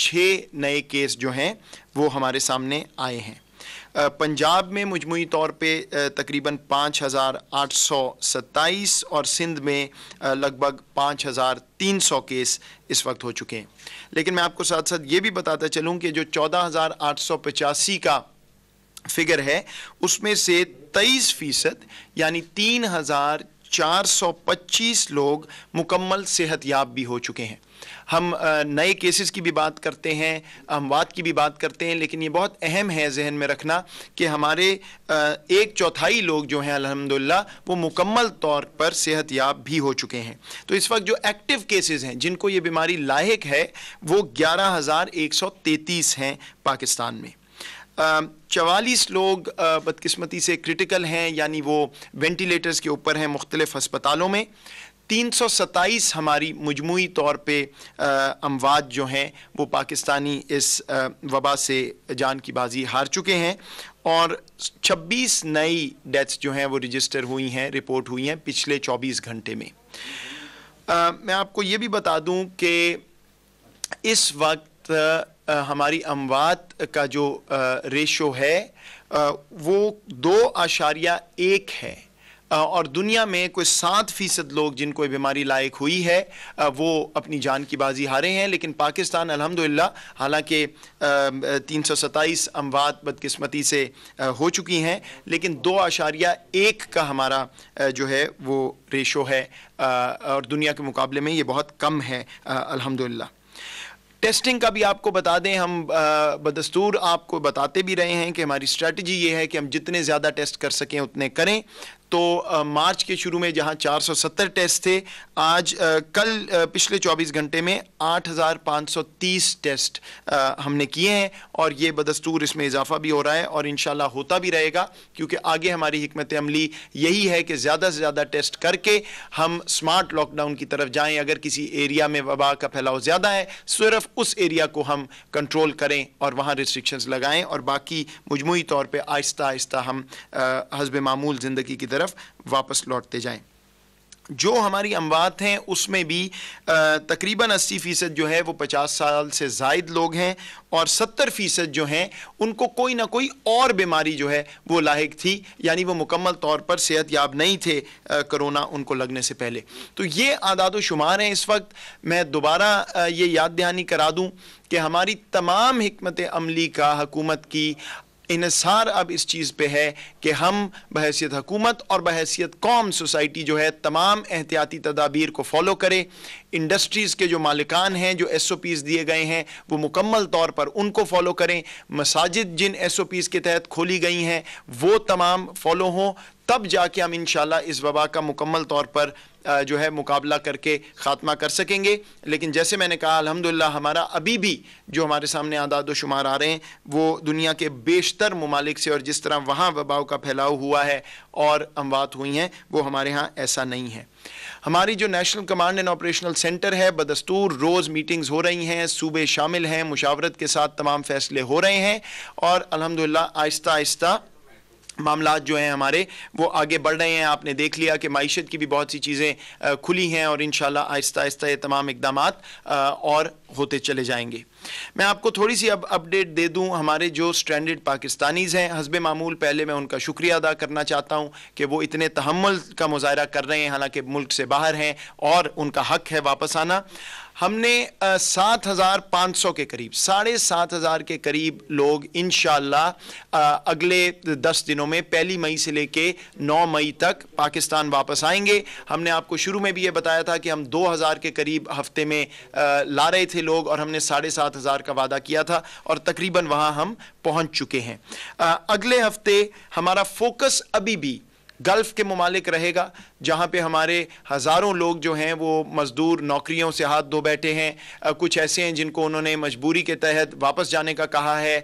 छः नए केस जो हैं वो हमारे सामने आए हैं पंजाब में मजमू तौर पे तकरीबन पाँच हज़ार आठ सौ सत्ताईस और सिंध में लगभग पाँच हज़ार तीन सौ केस इस वक्त हो चुके हैं लेकिन मैं आपको साथ साथ ये भी बताता चलूँ कि जो चौदह हज़ार आठ सौ पचासी का फिगर है उसमें से तेईस फीसद यानी तीन हज़ार चार सौ पच्चीस लोग मुकम्मल सेहत याब भी हो चुके हैं हम नए केसेस की भी बात करते हैं अमवात की भी बात करते हैं लेकिन ये बहुत अहम है जहन में रखना कि हमारे एक चौथाई लोग जो हैं अलहमदिल्ला वो मुकम्मल तौर पर सेहत याब भी हो चुके हैं तो इस वक्त जो एक्टिव केसेस हैं जिनको ये बीमारी लाक है वो ग्यारह हज़ार एक सौ तैतीस हैं पाकिस्तान में चवालीस लोग बदकस्मती से क्रिटिकल हैं यानी वो वेंटिलेटर्स के ऊपर हैं मुख्तलिफ अस्पतालों में तीन सौ सत्ताईस हमारी मजमू तौर पर अमवात जो हैं वो पाकिस्तानी इस वबा से जान की बाजी हार चुके हैं और 26 नई डेथ्स जो हैं वो रजिस्टर हुई हैं रिपोर्ट हुई हैं पिछले 24 घंटे में आ, मैं आपको ये भी बता दूं कि इस वक्त आ, हमारी अमवात का जो रेशो है आ, वो दो आशारिया एक है और दुनिया में कोई सात फीसद लोग जिनको बीमारी लायक हुई है वो अपनी जान की बाजी हारे हैं लेकिन पाकिस्तान अलहमदिल्ला हालांकि तीन सौ सत्ताईस अमवात बदकस्मती से हो चुकी हैं लेकिन दो आशारिया एक का हमारा जो है वो रेशो है और दुनिया के मुकाबले में ये बहुत कम है अलहमदिल्ला टेस्टिंग का भी आपको बता दें हम बदस्तूर आपको बताते भी रहे हैं कि हमारी स्ट्रेटजी ये है कि हम जितने ज़्यादा टेस्ट कर सकें उतने करें तो आ, मार्च के शुरू में जहां 470 टेस्ट थे आज आ, कल आ, पिछले 24 घंटे में 8,530 टेस्ट आ, हमने किए हैं और ये बदस्तूर इसमें इजाफा भी हो रहा है और इन होता भी रहेगा क्योंकि आगे हमारी हमत अमली यही है कि ज़्यादा से ज़्यादा टेस्ट करके हम स्मार्ट लॉकडाउन की तरफ जाएँ अगर किसी एरिया में वबा का फैलाव ज़्यादा है सिर्फ उस एरिया को हम कंट्रोल करें और वहाँ रिस्ट्रिक्शंस लगाएँ और बाकी मजमू तौर पर आहिस्ता आहिस्ता हम हजब मामूल ज़िंदगी की तरफ तरफ वापस लौटते जाएं जो हमारी अमवात हैं उसमें भी तकरीबन अस्सी फ़ीसद जो है वो पचास साल से जायद लोग हैं और सत्तर फ़ीसद जो हैं उनको कोई ना कोई और बीमारी जो है वो लाक थी यानी वो मुकम्मल तौर पर सेहत याब नहीं थे करोना उनको लगने से पहले तो ये आदाद शुमार हैं इस वक्त मैं दोबारा ये याद दहानी करा दूँ कि हमारी तमाम हमत अमली का हकूमत की इसार अब इस चीज़ पे है कि हम बहसीत हकूमत और बहसीत कौम सोसाइटी जो है तमाम एहतियाती तदाबीर को फॉलो करें इंडस्ट्रीज़ के जो मालिकान हैं जो एस ओ पीज़ दिए गए हैं वो मुकम्मल तौर पर उनको फ़ॉलो करें मसाजिद जिन एस ओ पीज़ के तहत खोली गई हैं वो तमाम फॉलो हों तब जाके हम इन इस वबा का मुकम्मल तौर पर जो है मुकाबला करके ख़ात्मा कर सकेंगे लेकिन जैसे मैंने कहा अलहमदिल्ला हमारा अभी भी जो हमारे सामने आदाद शुमार आ रहे हैं वो दुनिया के बेशतर ममालिक से और जिस तरह वहाँ वबाव का फैलाव हुआ है और अमवात हुई हैं वो हमारे यहाँ ऐसा नहीं है हमारी जो national command and operational centre है बदस्तूर रोज़ मीटिंग्स हो रही हैं सूबे शामिल हैं मुशावरत के साथ तमाम फैसले हो रहे हैं और अलहमदिल्ला आहिस्ता आहिस्ता मामला जो हैं हमारे वो आगे बढ़ रहे हैं आपने देख लिया कि मीशत की भी बहुत सी चीज़ें खुली हैं और इन आहिस्ता आहिस्ता ये तमाम इकदाम और होते चले जाएंगे मैं आपको थोड़ी सी अब अपडेट दे दूं हमारे जो स्टैंडर्ड पाकिस्तानीज़ हैं हसब मामूल पहले मैं उनका शुक्रिया अदा करना चाहता हूं कि वो इतने तहमल का मुजाहरा कर रहे हैं हालांकि मुल्क से बाहर हैं और उनका हक है वापस आना हमने सात हज़ार पाँच सौ के करीब साढ़े सात हज़ार के करीब लोग इन अगले दस दिनों में पहली मई से लेके नौ मई तक पाकिस्तान वापस आएंगे हमने आपको शुरू में भी ये बताया था कि हम दो हज़ार के करीब हफ्ते में आ, ला रहे थे लोग और हमने साढ़े सात हज़ार का वादा किया था और तकरीबन वहाँ हम पहुँच चुके हैं आ, अगले हफ्ते हमारा फोकस अभी भी गल्फ़ के ममालिक रहेगा जहाँ पे हमारे हज़ारों लोग जो हैं वो मज़दूर नौकरियों से हाथ धो बैठे हैं कुछ ऐसे हैं जिनको उन्होंने मजबूरी के तहत वापस जाने का कहा है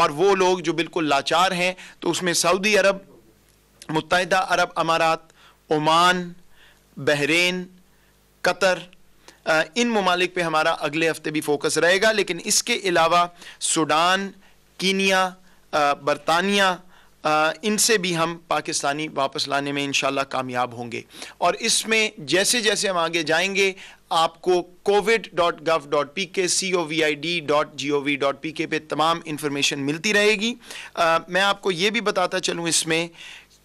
और वो लोग जो बिल्कुल लाचार हैं तो उसमें सऊदी अरब मुतहदा अरब अमारात ओमान बहरीन कतर इन ममालिक पर हमारा अगले हफ्ते भी फोकस रहेगा लेकिन इसके अलावा सूडान कीनिया बरतानिया इनसे भी हम पाकिस्तानी वापस लाने में इनशाला कामयाब होंगे और इसमें जैसे जैसे हम आगे जाएंगे आपको covid dot gov dot P K C O V I D dot G O V dot P K पे तमाम इन्फॉर्मेशन मिलती रहेगी आ, मैं आपको ये भी बताता चलूँ इसमें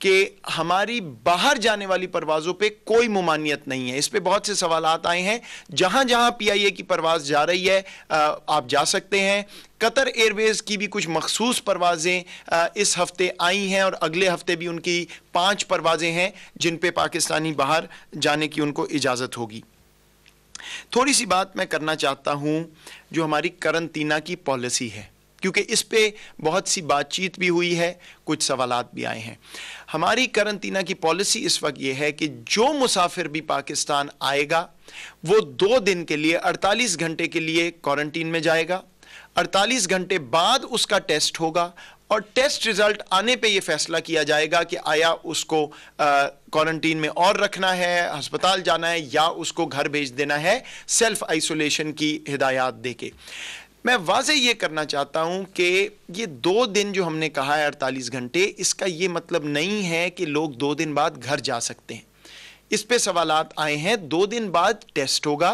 कि हमारी बाहर जाने वाली परवाज़ों पे कोई मुमानियत नहीं है इस पे बहुत से सवाल आए हैं जहाँ जहाँ पीआईए की परवाज़ जा रही है आप जा सकते हैं कतर एयरवेज़ की भी कुछ मखसूस परवाज़ें इस हफ़्ते आई हैं और अगले हफ़्ते भी उनकी पाँच परवाज़ें हैं जिन पे पाकिस्तानी बाहर जाने की उनको इजाज़त होगी थोड़ी सी बात मैं करना चाहता हूँ जो हमारी करंतना की पॉलिसी है क्योंकि इस पर बहुत सी बातचीत भी हुई है कुछ सवाल भी आए हैं हमारी करंतना की पॉलिसी इस वक्त यह है कि जो मुसाफिर भी पाकिस्तान आएगा वो दो दिन के लिए 48 घंटे के लिए क्वारंटीन में जाएगा 48 घंटे बाद उसका टेस्ट होगा और टेस्ट रिजल्ट आने पे ये फैसला किया जाएगा कि आया उसको क्वारंटीन में और रखना है अस्पताल जाना है या उसको घर भेज देना है सेल्फ आइसोलेशन की हिदायत दे के मैं वाजह ये करना चाहता हूँ कि ये दो दिन जो हमने कहा है अड़तालीस घंटे इसका ये मतलब नहीं है कि लोग दो दिन बाद घर जा सकते हैं इस पे सवाल आए हैं दो दिन बाद टेस्ट होगा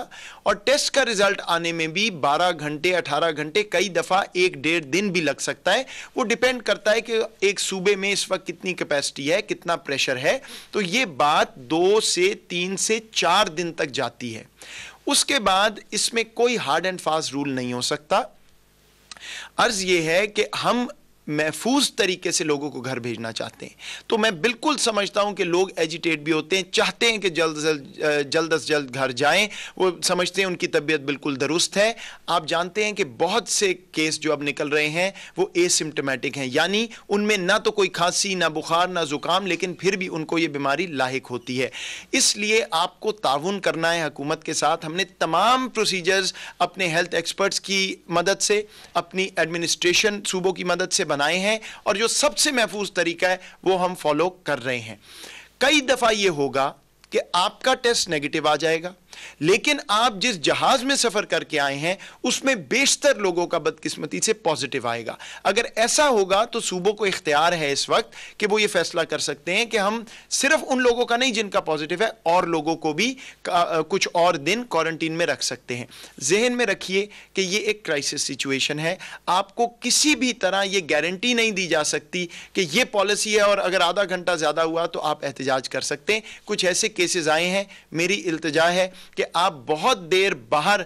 और टेस्ट का रिजल्ट आने में भी 12 घंटे 18 घंटे कई दफ़ा एक डेढ़ दिन भी लग सकता है वो डिपेंड करता है कि एक सूबे में इस वक्त कितनी कैपेसिटी है कितना प्रेशर है तो ये बात दो से तीन से चार दिन तक जाती है उसके बाद इसमें कोई हार्ड एंड फास्ट रूल नहीं हो सकता अर्ज यह है कि हम महफूज तरीके से लोगों को घर भेजना चाहते हैं तो मैं बिल्कुल समझता हूं कि लोग एजिटेट भी होते हैं चाहते हैं कि जल्द जल्द जल्द अज जल्द घर जाएं वो समझते हैं उनकी तबीयत बिल्कुल दुरुस्त है आप जानते हैं कि बहुत से केस जो अब निकल रहे हैं वो एसिम्टोमेटिक हैं यानी उनमें ना तो कोई खांसी ना बुखार ना ज़ुकाम लेकिन फिर भी उनको ये बीमारी लाक होती है इसलिए आपको ताउन करना है हकूमत के साथ हमने तमाम प्रोसीजर्स अपने हेल्थ एक्सपर्ट्स की मदद से अपनी एडमिनिस्ट्रेशन सूबों की मदद से बना बनाए हैं और जो सबसे महफूज तरीका है वो हम फॉलो कर रहे हैं कई दफ़ा ये होगा कि आपका टेस्ट नेगेटिव आ जाएगा लेकिन आप जिस जहाज में सफर करके आए हैं उसमें बेशतर लोगों का बदकिस्मती से पॉजिटिव आएगा अगर ऐसा होगा तो सूबों को इख्तियार है इस वक्त कि वो ये फैसला कर सकते हैं कि हम सिर्फ उन लोगों का नहीं जिनका पॉजिटिव है और लोगों को भी कुछ और दिन क्वारंटीन में रख सकते हैं जहन में रखिए कि ये एक क्राइसिस सिचुएशन है आपको किसी भी तरह ये गारंटी नहीं दी जा सकती कि ये पॉलिसी है और अगर आधा घंटा ज़्यादा हुआ तो आप एहतजाज कर सकते हैं कुछ ऐसे केसेस आए हैं मेरी इल्तजा है कि आप बहुत देर बाहर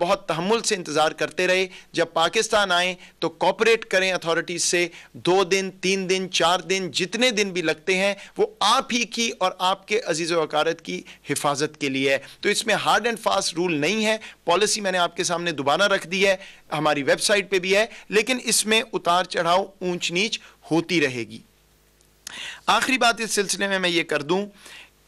बहुत तहमुल से इंतज़ार करते रहे जब पाकिस्तान आए तो कॉपरेट करें अथॉरिटीज़ से दो दिन तीन दिन चार दिन जितने दिन भी लगते हैं वो आप ही की और आपके अजीज़ वकारत की हिफाजत के लिए है तो इसमें हार्ड एंड फास्ट रूल नहीं है पॉलिसी मैंने आपके सामने दोबारा रख दी है हमारी वेबसाइट पर भी है लेकिन इसमें उतार चढ़ाव ऊंच नीच होती रहेगी आखिरी बात इस सिलसिले में मैं ये कर दूं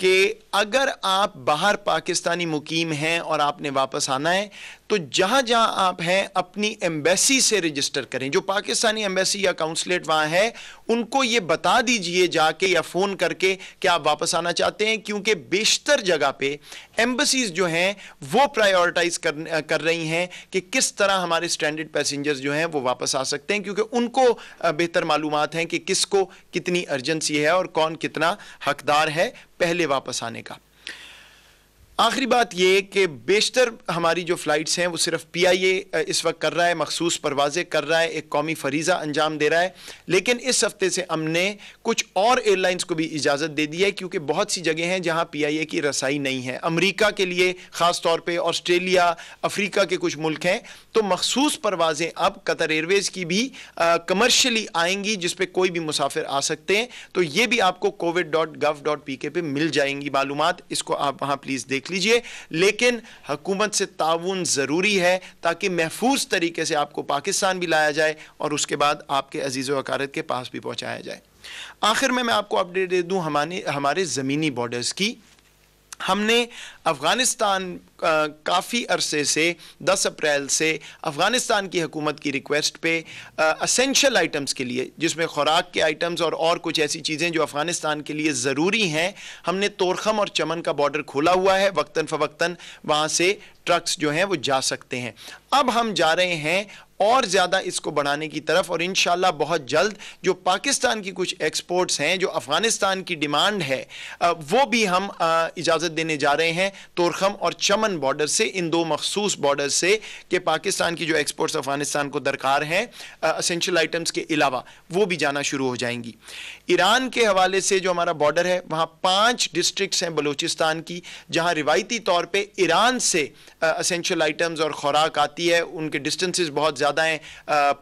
कि अगर आप बाहर पाकिस्तानी मुकीम हैं और आपने वापस आना है तो जहां जहां आप हैं अपनी एम्बेसी से रजिस्टर करें जो पाकिस्तानी एम्बेसी या काउंसलेट वहां है उनको ये बता दीजिए जाके या फोन करके कि आप वापस आना चाहते हैं क्योंकि बेशतर जगह पे एम्बेसीज जो हैं वो प्रायोरिटाइज कर, कर रही हैं कि किस तरह हमारे स्टैंडर्ड पैसेंजर्स जो हैं वो वापस आ सकते हैं क्योंकि उनको बेहतर मालूम है कि किसको कितनी अर्जेंसी है और कौन कितना हकदार है पहले वापस आने का आखिरी बात ये कि बेशतर हमारी जो फ़्लाइट्स हैं वो सिर्फ पी आई ए इस वक्त कर रहा है मखसूस परवाज़ें कर रहा है एक कौमी फरीज़ा अंजाम दे रहा है लेकिन इस हफ्ते से हमने कुछ और एयरलाइंस को भी इजाज़त दे दी है क्योंकि बहुत सी जगह हैं जहां पी आई ए की रसाई नहीं है अमरीका के लिए ख़ास तौर पर ऑस्ट्रेलिया अफ्रीका के कुछ मुल्क हैं तो मखसूस परवाज़ें अब कतर एयरवेज़ की भी कमर्शली आएंगी जिस पर कोई भी मुसाफिर आ सकते हैं तो ये भी आपको covid dot gov dot P K पर मिल जाएंगी मालूम इसको आप वहाँ प्लीज़ देख देख लीजिए लेकिन हुकूमत से ताउन ज़रूरी है ताकि महफूज तरीके से आपको पाकिस्तान भी लाया जाए और उसके बाद आपके अजीज़ वकारत के पास भी पहुँचाया जाए आखिर में मैं आपको अपडेट दे दूँ हमारे हमारे ज़मीनी बॉर्डर्स की हमने अफ़गानिस्तान काफ़ी अरसे से 10 अप्रैल से अफ़गानिस्तान की हकूमत की रिक्वेस्ट पे असेंशल आइटम्स के लिए जिसमें ख़ुराक के आइटम्स और और कुछ ऐसी चीज़ें जो अफ़गानिस्तान के लिए ज़रूरी हैं हमने तोरखम और चमन का बॉर्डर खोला हुआ है वक्ता फ़वक्ता वहाँ से ट्रक्स जो हैं वो जा सकते हैं अब हम जा रहे हैं और ज़्यादा इसको बढ़ाने की तरफ और इन बहुत जल्द जो पाकिस्तान की कुछ एक्सपोर्ट्स हैं जो अफ़गानिस्तान की डिमांड है वो भी हम इजाज़त देने जा रहे हैं तोरखम और चमन बॉर्डर से इन दो मखसूस बॉर्डर से कि पाकिस्तान की जो एक्सपोर्ट्स अफ़गानिस्तान को दरकार हैं असेंशल आइटम्स के अलावा वो भी जाना शुरू हो जाएंगी ईरान के हवाले से जो हमारा बॉर्डर है वहाँ पाँच डिस्ट्रिक्ट हैं बलूचिस्तान की जहाँ रिवायती तौर पर ईरान से असेंशल आइटम्स और ख़ुराक आती है उनके डिस्टेंसेस बहुत ज़्यादा हैं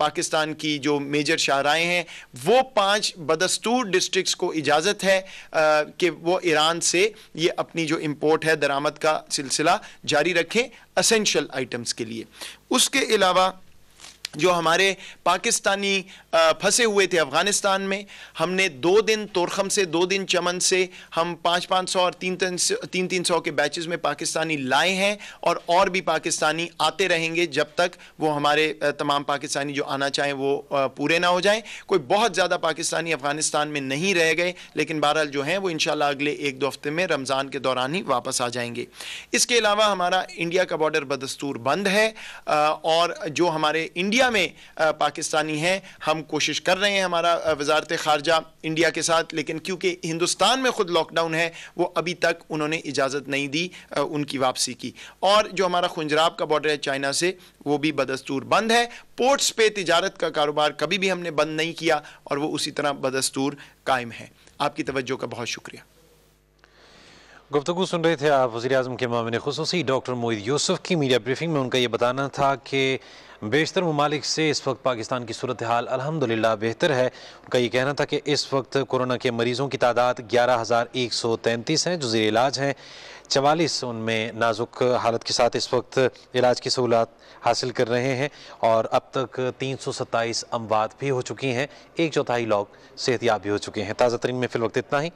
पाकिस्तान की जो मेजर शाहराएँ हैं वो पांच बदस्तूर डिस्ट्रिक्स को इजाज़त है कि वो ईरान से ये अपनी जो इम्पोर्ट है दरामद का सिलसिला जारी रखें असेंशल आइटम्स के लिए उसके अलावा जो हमारे पाकिस्तानी फंसे हुए थे अफ़गानिस्तान में हमने दो दिन तोरखम से दो दिन चमन से हम पाँच पाँच सौ और तीन तीन तीन तीन सौ के बैचेस में पाकिस्तानी लाए हैं और और भी पाकिस्तानी आते रहेंगे जब तक वो हमारे तमाम पाकिस्तानी जो आना चाहें वो पूरे ना हो जाएं कोई बहुत ज़्यादा पाकिस्तानी अफ़गानिस्तान में नहीं रह गए लेकिन बहरहाल जो हैं वो इन अगले एक दो हफ्ते में रमज़ान के दौरान ही वापस आ जाएंगे इसके अलावा हमारा इंडिया का बॉर्डर बदस्तूर बंद है और जो हमारे इंडिया इंडिया में पाकिस्तानी हैं हम कोशिश कर रहे हैं हमारा वजारत खारजा इंडिया के साथ लेकिन क्योंकि हिंदुस्तान में ख़ुद लॉकडाउन है वो अभी तक उन्होंने इजाज़त नहीं दी उनकी वापसी की और जो हमारा खुंजराब का बॉर्डर है चाइना से वो भी बदस्तूर बंद है पोर्ट्स पे तजारत का कारोबार कभी भी हमने बंद नहीं किया और वो उसी तरह बदस्तूर कायम है आपकी तवज्जो का बहुत शुक्रिया गुफ्तु सुन रहे थे आप वजी अजम के मामले खसूस डॉक्टर मोहित यूसुफ की मीडिया ब्रीफिंग में उनका ये बताना था कि बेशतर ममालिक से इस वक्त पाकिस्तान की सूरत हाल अलहमदिल्ला बेहतर है उनका ये कहना था कि इस वक्त कोरोना के मरीज़ों की तादाद ग्यारह हज़ार एक सौ तैंतीस हैं जो जेर इलाज हैं चवालीस उनमें नाजुक हालत के साथ इस वक्त इलाज की सहूलत हासिल कर रहे हैं और अब तक तीन सौ सत्ताईस अमवात भी हो चुकी हैं एक चौथाई लोग सेहतियाब भी हो चुके हैं ताज़ा तरीन में वक्त इतना ही